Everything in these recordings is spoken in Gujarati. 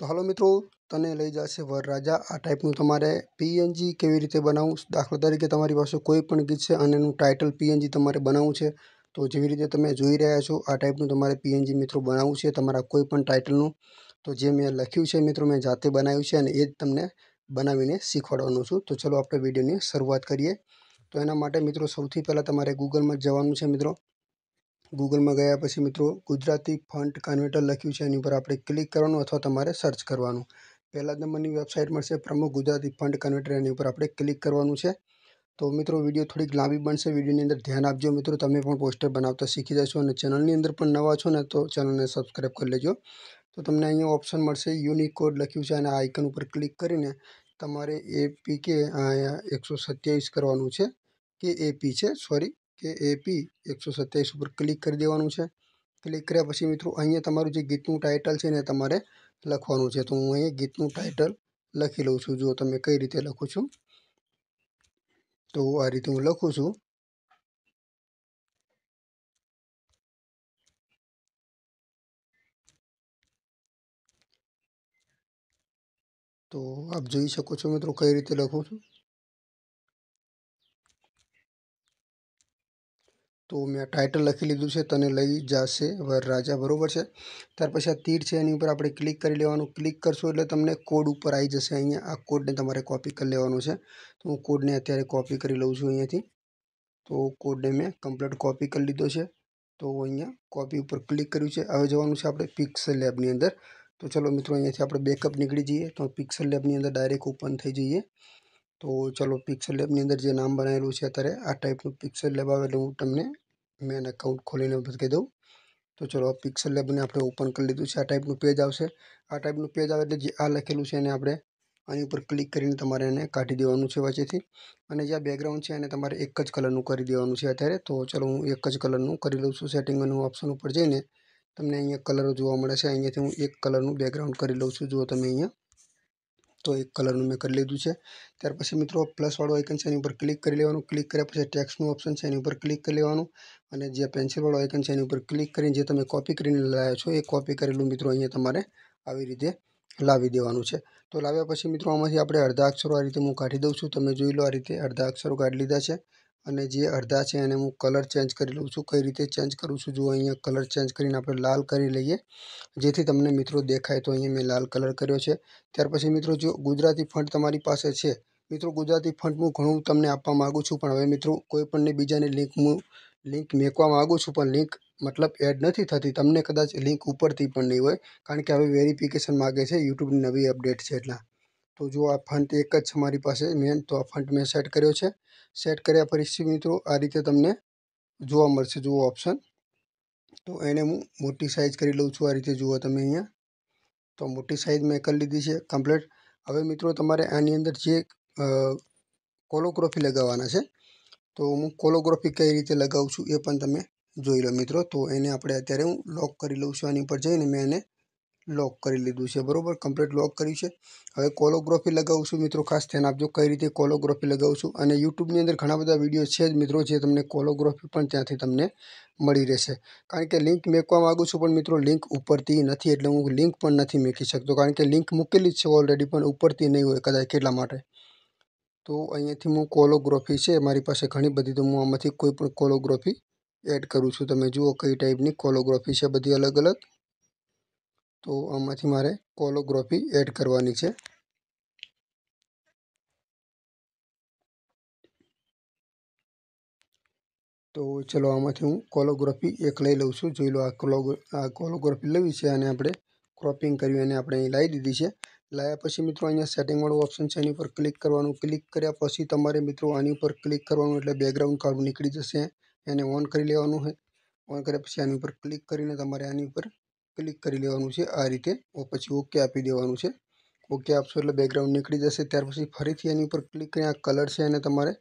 તો હાલો મિત્રો તને લઈ જશે વરરાજા આ ટાઈપનું તમારે પીએનજી કેવી રીતે બનાવવું દાખલા તરીકે તમારી પાસે કોઈ પણ ગીત છે અને એનું ટાઇટલ પીએનજી તમારે બનાવવું છે તો જેવી રીતે તમે જોઈ રહ્યા છો આ ટાઈપનું તમારે પીએનજી મિત્રો બનાવવું છે તમારા કોઈ પણ ટાઇટલનું તો જે મેં લખ્યું છે મિત્રો મેં જાતે બનાવ્યું છે અને એ જ તમને બનાવીને શીખવાડવાનું છું તો ચલો આપણે વિડીયોની શરૂઆત કરીએ તો એના માટે મિત્રો સૌથી પહેલાં તમારે ગૂગલમાં જવાનું છે મિત્રો ગૂગલમાં ગયા પછી મિત્રો ગુજરાતી ફંટ કન્વર્ટર લખ્યું છે એની ઉપર આપણે ક્લિક કરવાનું અથવા તમારે સર્ચ કરવાનું પહેલાં નંબરની વેબસાઇટ મળશે પ્રમુખ ગુજરાતી ફંટ કન્વર્ટર એની ઉપર આપણે ક્લિક કરવાનું છે તો મિત્રો વિડીયો થોડીક લાંબી બનશે વિડીયોની અંદર ધ્યાન આપજો મિત્રો તમે પણ પોસ્ટર બનાવતા શીખી જશો અને ચેનલની અંદર પણ નવા છો ને તો ચેનલને સબસ્ક્રાઈબ કરી લેજો તો તમને અહીંયા ઓપ્શન મળશે યુનિક કોડ લખ્યું છે અને આઇકન ઉપર ક્લિક કરીને તમારે એપીકે એકસો સત્યાવીસ કરવાનું છે કે એપી છે સોરી કે એપી એકસો સત્યાવીસ ઉપર ક્લિક કરી દેવાનું છે ક્લિક કર્યા પછી મિત્રો અહીંયા તમારું જે ગીતનું ટાઇટલ છે ને તમારે લખવાનું છે તો હું અહીંયા ગીતનું ટાઇટલ લખી લઉં છું જો તમે કઈ રીતે લખું છું તો આ રીતે હું લખું છું તો આપ જોઈ શકો છો મિત્રો કઈ રીતે લખું છું તો મેં આ ટાઇટલ લખી લીધું છે તને લઈ જશે વરરાજા બરાબર છે ત્યાર પછી આ તીર છે એની ઉપર આપણે ક્લિક કરી લેવાનું ક્લિક કરશો એટલે તમને કોડ ઉપર આવી જશે અહીંયા આ કોડને તમારે કોપી કરી લેવાનો છે તો હું કોડને અત્યારે કોપી કરી લઉં છું અહીંયાથી તો કોડને મેં કમ્પ્લીટ કોપી કરી લીધો છે તો અહીંયા કોપી ઉપર ક્લિક કર્યું છે હવે જવાનું છે આપણે પિક્સલ લેબની અંદર તો ચલો મિત્રો અહીંયાથી આપણે બેકઅપ નીકળી જઈએ તો પિક્સલ લેબની અંદર ડાયરેક્ટ ઓપન થઈ જઈએ તો ચલો પિક્સલ લેબની અંદર જે નામ બનાવેલું છે અત્યારે આ ટાઈપનું પિક્સલ લેબ આવે એટલે હું તમને મેન એકાઉન્ટ ખોલીને કહી દઉં તો ચલો પિક્સલ લેબને આપણે ઓપન કરી લીધું છે આ ટાઈપનું પેજ આવશે આ ટાઈપનું પેજ આવે એટલે જે આ લખેલું છે એને આપણે આની ઉપર ક્લિક કરીને તમારે એને કાઢી દેવાનું છે વચ્ચેથી અને જે આ બેકગ્રાઉન્ડ છે એને તમારે એક જ કલરનું કરી દેવાનું છે અત્યારે તો ચલો હું એક જ કલરનું કરી લઉં છું સેટિંગ અને ઓપ્શન ઉપર જઈને તમને અહીંયા કલરો જોવા મળે છે અહીંયાથી હું એક કલરનું બેકગ્રાઉન્ડ કરી લઉં છું જો તમે અહીંયા તો એક કલરનું મેં કરી લીધું છે ત્યાર પછી મિત્રો પ્લસવાળું આઇકન છે એની ઉપર ક્લિક કરી લેવાનું ક્લિક કર્યા પછી ટેક્સનું ઓપ્શન છે એની ઉપર ક્લિક કરી લેવાનું અને જે પેન્સિલવાળું આઇકન છે એની ઉપર ક્લિક કરીને જે તમે કોપી કરીને લાવ્યા છો એ કોપી કરેલું મિત્રો અહીંયા તમારે આવી રીતે લાવી દેવાનું છે તો લાવ્યા પછી મિત્રો આમાંથી આપણે અડધા અક્ષરો આ રીતે હું કાઢી દઉં છું તમે જોઈ લો આ રીતે અડધા અક્ષરો કાઢી લીધા છે અને જે અડધા છે એને હું કલર ચેન્જ કરી લઉં છું કઈ રીતે ચેન્જ કરું છું જો અહીંયા કલર ચેન્જ કરીને આપણે લાલ કરી લઈએ જેથી તમને મિત્રો દેખાય તો અહીંયા મેં લાલ કલર કર્યો છે ત્યાર પછી મિત્રો જો ગુજરાતી ફંડ તમારી પાસે છે મિત્રો ગુજરાતી ફંડ હું ઘણું તમને આપવા માગું છું પણ હવે મિત્રો કોઈ પણને બીજાની લિંક હું લિંક મેકવા માગું છું પણ લિંક મતલબ એડ નથી થતી તમને કદાચ લિંક ઉપરથી પણ નહીં હોય કારણ કે હવે વેરિફિકેશન માગે છે યુટ્યુબની નવી અપડેટ છે એટલા તો જો આ ફંટ એક જ છે મારી પાસે મેન તો આ ફંટ મેં સેટ કર્યો છે સેટ કર્યા પછી મિત્રો આ રીતે તમને જોવા મળશે જુઓ ઓપ્શન તો એને હું મોટી સાઇઝ કરી લઉં છું આ રીતે જુઓ તમે અહીંયા તો મોટી સાઇઝ મેં કરી લીધી છે કમ્પ્લેટ હવે મિત્રો તમારે આની અંદર જે કોલોગ્રાફી લગાવવાના છે તો હું કોલોગ્રાફી કઈ રીતે લગાવું છું એ પણ તમે જોઈ લો મિત્રો તો એને આપણે અત્યારે હું લોક કરી લઉં છું આની ઉપર જઈને મેં એને લોક કરી લીધું છે બરાબર કમ્પ્લીટ લોક કર્યું છે હવે કોલોગ્રાફી લગાવું છું મિત્રો ખાસ ધ્યાન આપજો કઈ રીતે કોલોગ્રાફી લગાવું છું અને યુટ્યુબની અંદર ઘણા બધા વિડીયો છે જ મિત્રો જે તમને કોલોગ્રાફી પણ ત્યાંથી તમને મળી રહેશે કારણ કે લિંક મેકવા માગું છું પણ મિત્રો લિંક ઉપરથી નથી એટલે હું લિંક પણ નથી મેકી શકતો કારણ કે લિંક મૂકેલી જ છે ઓલરેડી પણ ઉપરથી નહીં હોય કદાચ કેટલા માટે તો અહીંયાથી હું કોલોગ્રાફી છે મારી પાસે ઘણી બધી તો હું આમાંથી કોઈ પણ કોલોગ્રાફી એડ કરું છું તમે જુઓ કઈ ટાઈપની કોલોગ્રાફી છે બધી અલગ અલગ તો આમાંથી મારે કોલોગ્રોફી એડ કરવાની છે તો ચલો આમાંથી હું કોલોગ્રોફી એક લઈ લઉં છું જોઈ લો આ કોલોગ્રો આ કોલોગ્રોફી લેવી છે અને આપણે ક્રોપિંગ કર્યું અને આપણે અહીં લાવી દીધી છે લાવ્યા પછી મિત્રો અહીંયા સેટિંગવાળું ઓપ્શન છે એની ઉપર ક્લિક કરવાનું ક્લિક કર્યા પછી તમારે મિત્રો આની ઉપર ક્લિક કરવાનું એટલે બેકગ્રાઉન્ડ કાર્ડ નીકળી જશે એને ઓન કરી લેવાનું હોય ઓન કર્યા પછી આની ઉપર ક્લિક કરીને તમારે આની ઉપર ક્લિક કરી લેવાનું છે આ રીતે પછી ઓકે આપી દેવાનું છે ઓકે આપશો એટલે બેકગ્રાઉન્ડ નીકળી જશે ત્યાર પછી ફરીથી એની ઉપર ક્લિક કરીને આ કલર છે એને તમારે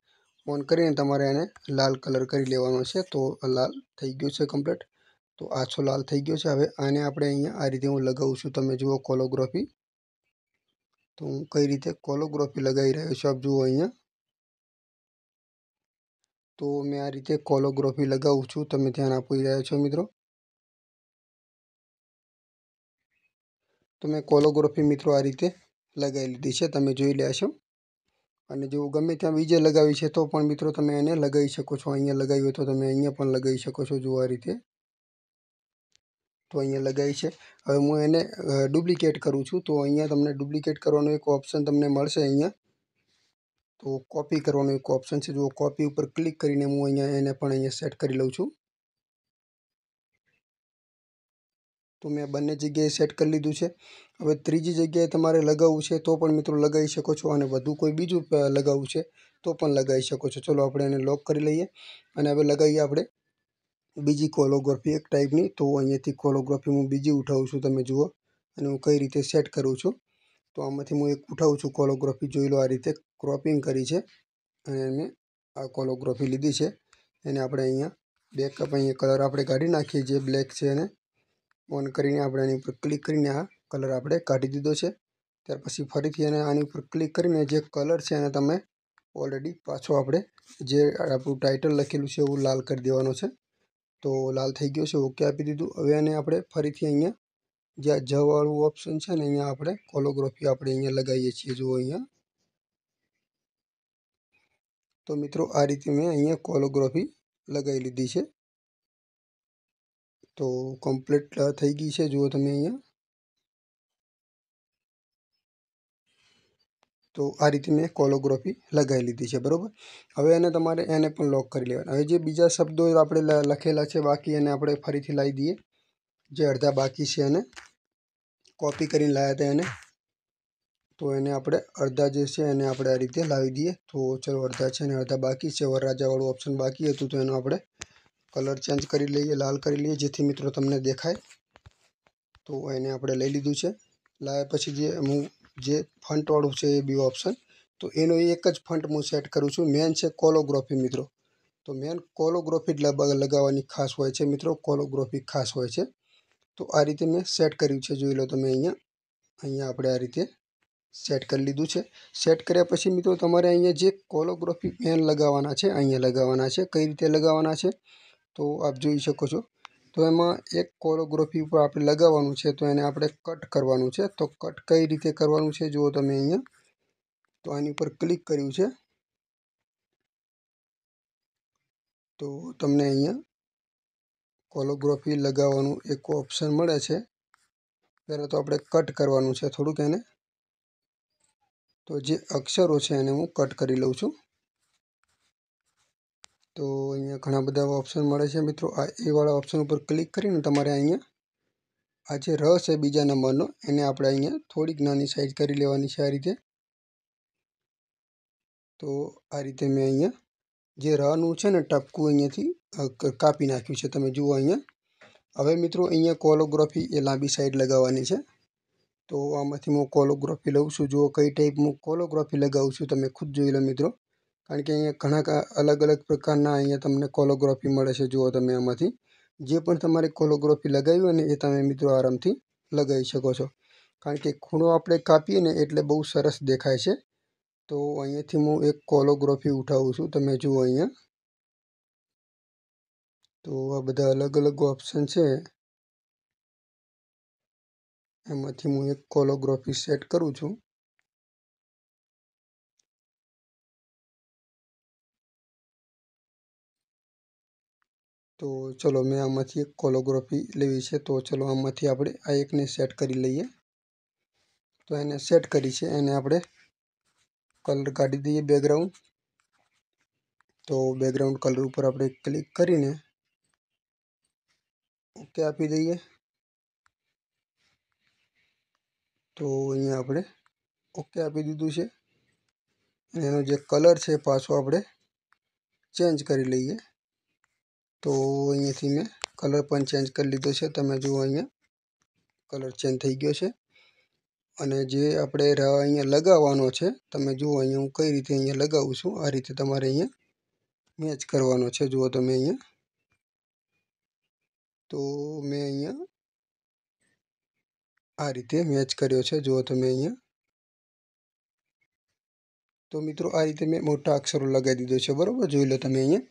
ઓન કરીને તમારે એને લાલ કલર કરી લેવાનો છે તો લાલ થઈ ગયો છે કમ્પ્લીટ તો આછો લાલ થઈ ગયો છે હવે આને આપણે અહીંયા આ રીતે હું લગાવું છું તમે જુઓ કોલોગ્રાફી તો હું કઈ રીતે કોલોગ્રાફી લગાવી રહ્યો છું આપ જુઓ અહીંયા તો મેં આ રીતે કોલોગ્રાફી લગાવું છું તમે ધ્યાન આપી રહ્યા છો મિત્રો તો મેં કોલોગ્રાફી મિત્રો આ રીતે લગાવી લીધી છે તમે જોઈ લે છો અને જો ગમે ત્યાં બીજે લગાવી છે તો પણ મિત્રો તમે એને લગાવી શકો છો અહીંયા લગાવી હોય તો તમે અહીંયા પણ લગાવી શકો છો જો આ રીતે તો અહીંયા લગાવી છે હવે હું એને ડુપ્લિકેટ કરું છું તો અહીંયા તમને ડુપ્લિકેટ કરવાનું એક ઓપ્શન તમને મળશે અહીંયા તો કોપી કરવાનું એક ઓપ્શન છે જો કોપી ઉપર ક્લિક કરીને હું અહીંયા એને પણ અહીંયા સેટ કરી લઉં છું તો મેં બંને જગ્યાએ સેટ કરી લીધું છે હવે ત્રીજી જગ્યાએ તમારે લગાવવું છે તો પણ મિત્રો લગાવી શકો છો અને વધુ કોઈ બીજું લગાવવું છે તો પણ લગાવી શકો છો ચલો આપણે એને લોક કરી લઈએ અને હવે લગાવીએ આપણે બીજી કોલોગ્રાફી એક ટાઈપની તો અહીંયાથી કોલોગ્રાફી હું બીજી ઉઠાવું છું તમે જુઓ અને હું કઈ રીતે સેટ કરું છું તો આમાંથી હું એક ઉઠાવું છું કોલોગ્રાફી જોઈ લો આ રીતે ક્રોપિંગ કરી છે અને મેં આ કોલોગ્રાફી લીધી છે એને આપણે અહીંયા બેકઅપ અહીંયા કલર આપણે કાઢી નાખીએ જે બ્લેક છે એને ઓન કરીને આપણે આની ઉપર ક્લિક કરીને આ કલર આપણે કાઢી દીધો છે ત્યાર પછી ફરીથી એને આની ઉપર ક્લિક કરીને જે કલર છે એને તમે ઓલરેડી પાછો આપણે જે આપણું ટાઇટલ લખેલું છે એવું લાલ કરી દેવાનો છે તો લાલ થઈ ગયો છે ઓકે આપી દીધું હવે એને આપણે ફરીથી અહીંયા જે આ જવાળું ઓપ્શન છે ને અહીંયા આપણે કોલોગ્રાફી આપણે અહીંયા લગાવીએ છીએ જુઓ અહીંયા તો મિત્રો આ રીતે મેં અહીંયા કોલોગ્રાફી લગાવી લીધી છે તો કમ્પ્લીટ થઈ ગઈ છે જુઓ તમે અહીંયા તો આ રીતે મેં કોલોગ્રાફી લગાવી લીધી છે બરાબર હવે એને તમારે એને પણ લોક કરી લેવાના હવે જે બીજા શબ્દો આપણે લખેલા છે બાકી એને આપણે ફરીથી લાવી દઈએ જે અડધા બાકી છે એને કોપી કરીને લાવ્યા હતા એને તો એને આપણે અડધા જે છે એને આપણે આ રીતે લાવી દઈએ તો ચલો અડધા છે અને અડધા બાકી છે વરરાજાવાળું ઓપ્શન બાકી હતું તો એનું આપણે કલર ચેન્જ કરી લઈએ લાલ કરી લઈએ જેથી મિત્રો તમને દેખાય તો એને આપણે લઈ લીધું છે લાવ્યા પછી જે હું જે ફંટવાળું છે એ બીઓ ઓપ્શન તો એનો એક જ ફંટ હું સેટ કરું છું મેન છે કોલોગ્રોફી મિત્રો તો મેન કોલોગ્રાફી લગાવવાની ખાસ હોય છે મિત્રો કોલોગ્રોફી ખાસ હોય છે તો આ રીતે મેં સેટ કર્યું છે જોઈ લો તમે અહીંયા અહીંયા આપણે આ રીતે સેટ કરી લીધું છે સેટ કર્યા પછી મિત્રો તમારે અહીંયા જે કોલોગ્રોફી મેન લગાવવાના છે અહીંયા લગાવવાના છે કઈ રીતે લગાવવાના છે તો આપ જોઈ શકો છો તો એમાં એક કોરોગ્રાફી ઉપર આપણે લગાવવાનું છે તો એને આપણે કટ કરવાનું છે તો કટ કઈ રીતે કરવાનું છે જુઓ તમે અહીંયા તો આની ઉપર ક્લિક કર્યું છે તો તમને અહીંયા કોલોગ્રાફી લગાવવાનું એક ઓપ્શન મળે છે પહેલાં તો આપણે કટ કરવાનું છે થોડુંક એને તો જે અક્ષરો છે એને હું કટ કરી લઉં છું તો અહીંયા ઘણા બધા ઓપ્શન મળે છે મિત્રો આ એવાળા ઓપ્શન ઉપર ક્લિક કરીને તમારે અહીંયા આ જે રસ છે બીજા નંબરનો એને આપણે અહીંયા થોડીક નાની સાઈઝ કરી લેવાની છે આ રીતે તો આ રીતે મેં અહીંયા જે રનું છે ને ટપકું અહીંયાથી કાપી નાખ્યું છે તમે જુઓ અહીંયા હવે મિત્રો અહીંયા કોલોગ્રાફી એ લાંબી સાઈડ લગાવવાની છે તો આમાંથી હું કોલોગ્રાફી લઉં છું જુઓ કઈ ટાઈપનું હું કોલોગ્રાફી લગાવું છું તમે ખુદ જોઈ લો મિત્રો કારણ કે અહીંયા ઘણા અલગ અલગ પ્રકારના અહીંયા તમને કોલોગ્રાફી મળે છે જુઓ તમે આમાંથી જે પણ તમારે કોલોગ્રાફી લગાવી હોય ને એ તમે મિત્રો આરામથી લગાવી શકો છો કારણ કે ખૂણો આપણે કાપીએ ને એટલે બહુ સરસ દેખાય છે તો અહીંયાથી હું એક કોલોગ્રાફી ઉઠાવું છું તમે જુઓ અહીંયા તો આ બધા અલગ અલગ ઓપ્શન છે એમાંથી હું એક કોલોગ્રાફી સેટ કરું છું તો ચલો મેં આમાંથી એક કોલોગ્રાફી લેવી છે તો ચલો આમાંથી આપણે આ એકને સેટ કરી લઈએ તો એને સેટ કરી છે એને આપણે કલર કાઢી દઈએ બેકગ્રાઉન્ડ તો બેકગ્રાઉન્ડ કલર ઉપર આપણે ક્લિક કરીને ઓકે આપી દઈએ તો અહીંયા આપણે ઓકે આપી દીધું છે અને એનો જે કલર છે પાછો આપણે ચેન્જ કરી લઈએ તો અહીંયાથી મેં કલર પણ ચેન્જ કરી લીધો છે તમે જુઓ અહીંયા કલર ચેન્જ થઈ ગયો છે અને જે આપણે અહીંયા લગાવવાનો છે તમે જુઓ અહીંયા હું કઈ રીતે અહીંયા લગાવું છું આ રીતે તમારે અહીંયા મેચ કરવાનો છે જુઓ તમે અહીંયા તો મેં અહીંયા આ રીતે મેચ કર્યો છે જુઓ તમે અહીંયા તો મિત્રો આ રીતે મેં મોટા અક્ષરો લગાવી દીધો છે બરાબર જોઈ લો તમે અહીંયા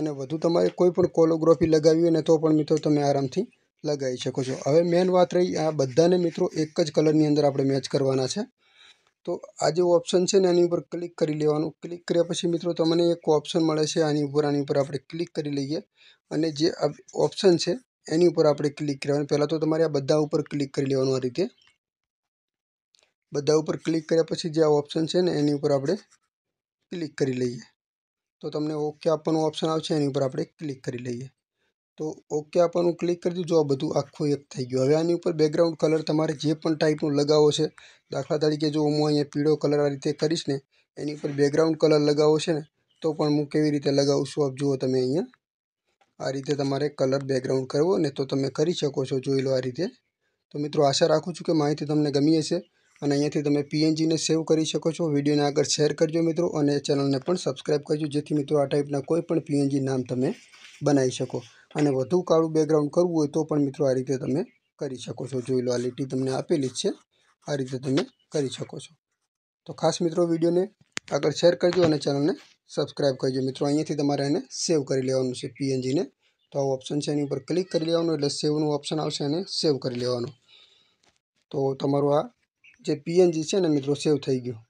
અને વધુ તમારે કોઈ પણ કોલોગ્રાફી લગાવી હોય ને તો પણ મિત્રો તમે આરામથી લગાવી શકો છો હવે મેન વાત રહી આ બધાને મિત્રો એક જ કલરની અંદર આપણે મેચ કરવાના છે તો આ જે ઓપ્શન છે ને આની ઉપર ક્લિક કરી લેવાનું ક્લિક કર્યા પછી મિત્રો તમને એક ઓપ્શન મળે છે આની ઉપર આની ઉપર આપણે ક્લિક કરી લઈએ અને જે ઓપ્શન છે એની ઉપર આપણે ક્લિક કરવાનું પહેલાં તો તમારે આ બધા ઉપર ક્લિક કરી લેવાનું આ રીતે બધા ઉપર ક્લિક કર્યા પછી જે આ ઓપ્શન છે ને એની ઉપર આપણે ક્લિક કરી લઈએ તો તમને ઓકે આપવાનું ઓપ્શન આવશે એની ઉપર આપણે ક્લિક કરી લઈએ તો ઓકે આપવાનું ક્લિક કરી દઉં જો આ બધું આખું એક થઈ ગયું હવે આની ઉપર બેકગ્રાઉન્ડ કલર તમારે જે પણ ટાઈપનું લગાવો છે દાખલા તરીકે જો હું અહીંયા પીળો કલર આ રીતે કરીશ ને એની ઉપર બેકગ્રાઉન્ડ કલર લગાવો છે ને તો પણ હું કેવી રીતે લગાવું છું આપ જુઓ તમે અહીંયા આ રીતે તમારે કલર બેકગ્રાઉન્ડ કરવો ને તો તમે કરી શકો છો જોઈ લો આ રીતે તો મિત્રો આશા રાખું છું કે માહિતી તમને ગમી હશે અને અહીંયાથી તમે પીએનજીને સેવ કરી શકો છો વિડીયોને આગળ શેર કરજો મિત્રો અને ચેનલને પણ સબસ્ક્રાઈબ કરજો જેથી મિત્રો આ ટાઈપના કોઈ પણ પીએનજી નામ તમે બનાવી શકો અને વધુ કાળું બેકગ્રાઉન્ડ કરવું હોય તો પણ મિત્રો આ રીતે તમે કરી શકો છો જોઈ લો આ લીટી તમને આપેલી જ છે આ રીતે તમે કરી શકો છો તો ખાસ મિત્રો વિડીયોને આગળ શેર કરજો અને ચેનલને સબસ્ક્રાઈબ કરજો મિત્રો અહીંયાથી તમારે એને સેવ કરી લેવાનું છે પીએનજીને તો આ ઓપ્શન છે એની ઉપર ક્લિક કરી લેવાનું એટલે સેવનું ઓપ્શન આવશે અને સેવ કરી લેવાનું તો તમારું આ જે પીએનજી છે ને મિત્રો સેવ થઈ ગયું